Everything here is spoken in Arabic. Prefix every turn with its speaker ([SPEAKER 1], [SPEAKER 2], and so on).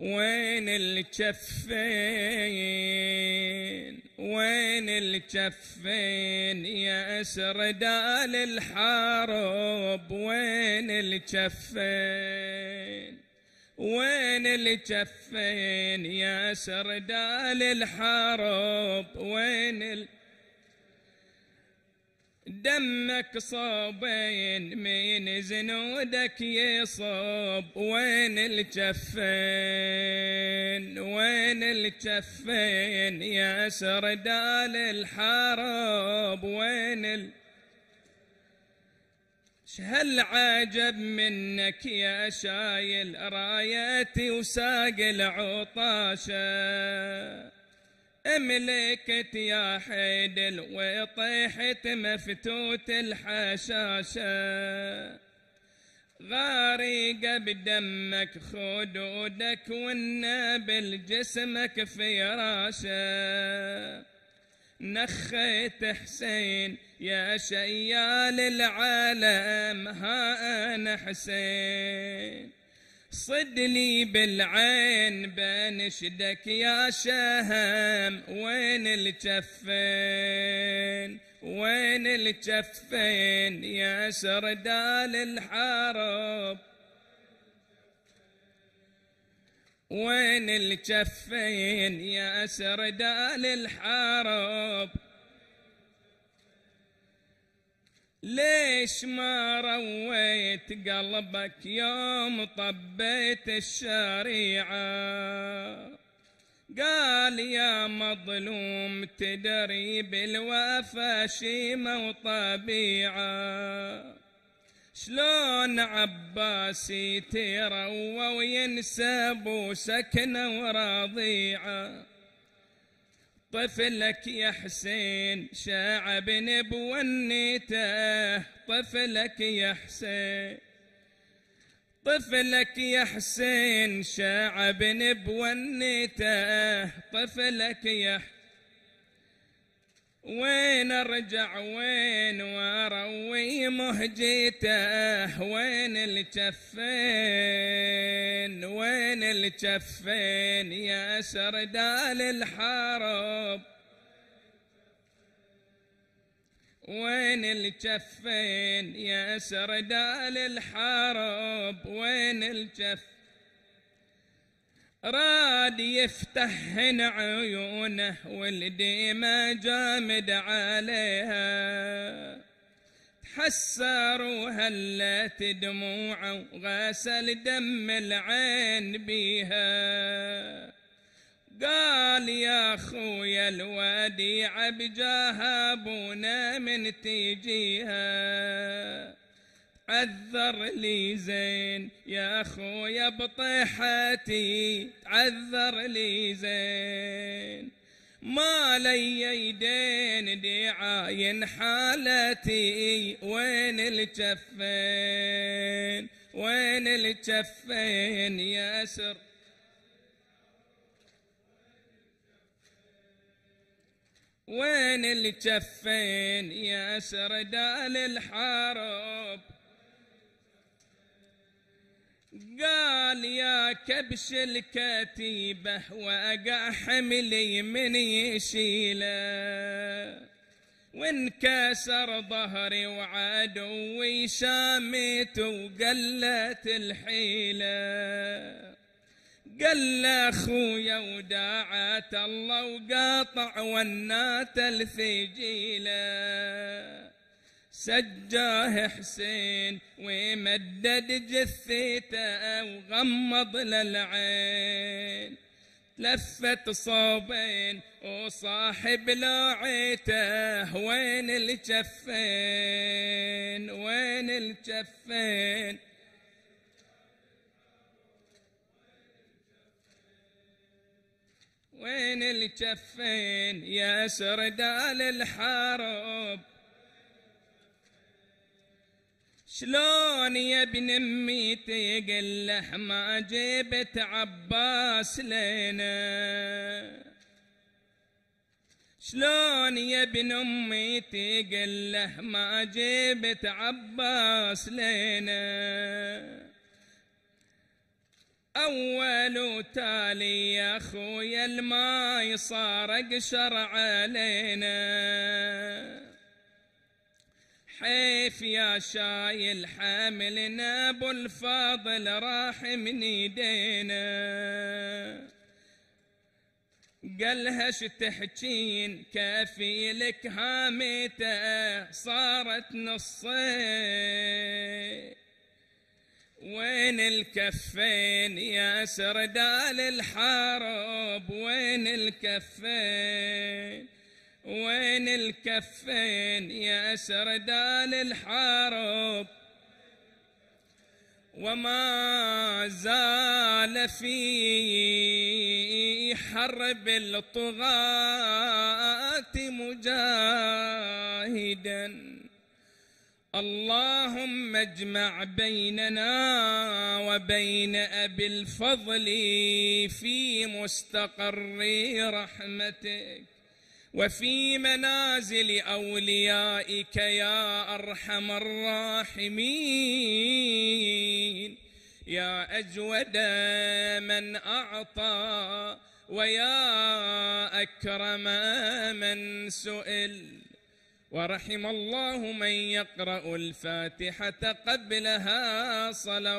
[SPEAKER 1] وين الكفين وين الكفين يا أسر دال الحرب وين الكفين وين الكفين يا أسر دال الحرب وين الكفين دمك صابين من زنودك يصب وين الجفين وين الجفين يا سردال الحرب وين ال... هل عجب منك يا شايل رايتي وساق العطاشه ملكت يا حيدل وطيحت مفتوت الحشاشة غارقة بدمك خدودك والنابل جسمك فراشة نخيت حسين يا شيال العالم ها أنا حسين صدني بالعين بنشدك يا شهم وين الجفين وين الجفين يا سردال الحرب وين الجفين يا سردال الحرب ليش ما رويت قلبك يوم طبيت الشريعه قال يا مظلوم تدري بالوفا شيمة وطبيعة شلون عباسي تروى وينسب وسكنه ورضيعه طفلك يا حسين شاع شاعب بونيته طفلك يا حسين طفلك يا حسين شاع شاعب بونيته طفلك يا حسين وين ارجع وين واروي مهجته وين الكفين وين الكفين يا سردال الحرب وين الكفين يا سردال الحرب وين الكفين راد يفتحن عيونه ولدي ما جامد عليها تحسر وهلت دموعه وغسل دم العين بيها قال يا خويا الوديعة بجاه ابونا من تجيها تعذر لي زين يا اخويا بطيحتي تعذر لي زين ما لي يدين دعاين حالتي وين الجفين وين الجفين يا اسر وين الجفين يا دال الحرب قال يا كبش الكتيبة وأقع حملي من يشيله وانكسر ظهري وعدوي شامت وقلت الحيلة قل أخويا وداعات الله وقاطع ونات الثجيله سجاه حسين ومدد جثيته وغمض للعين لفت صوبين وصاحب لاعيته وين الجفين وين الجفين وين الجفين يا سردال الحرب شلون يا ابن امي تقلح ما جبت عباس لنا شلون يا ابن امي تقلح ما جبت عباس لنا اول وتالي يا اخويا الماي صار قشر علينا حيف يا شايل حملنا ابو الفاضل راح من ايدينا قالها تحجين كفيلك هامته صارت نصين وين الكفين يا سردال الحرب وين الكفين وين الكفين يا أسر دال الحرب وما زال في حرب الطغاة مجاهدا اللهم اجمع بيننا وبين أبي الفضل في مستقر رحمتك وفي منازل اوليائك يا ارحم الراحمين يا اجود من اعطى ويا اكرم من سئل ورحم الله من يقرا الفاتحه قبلها صلوات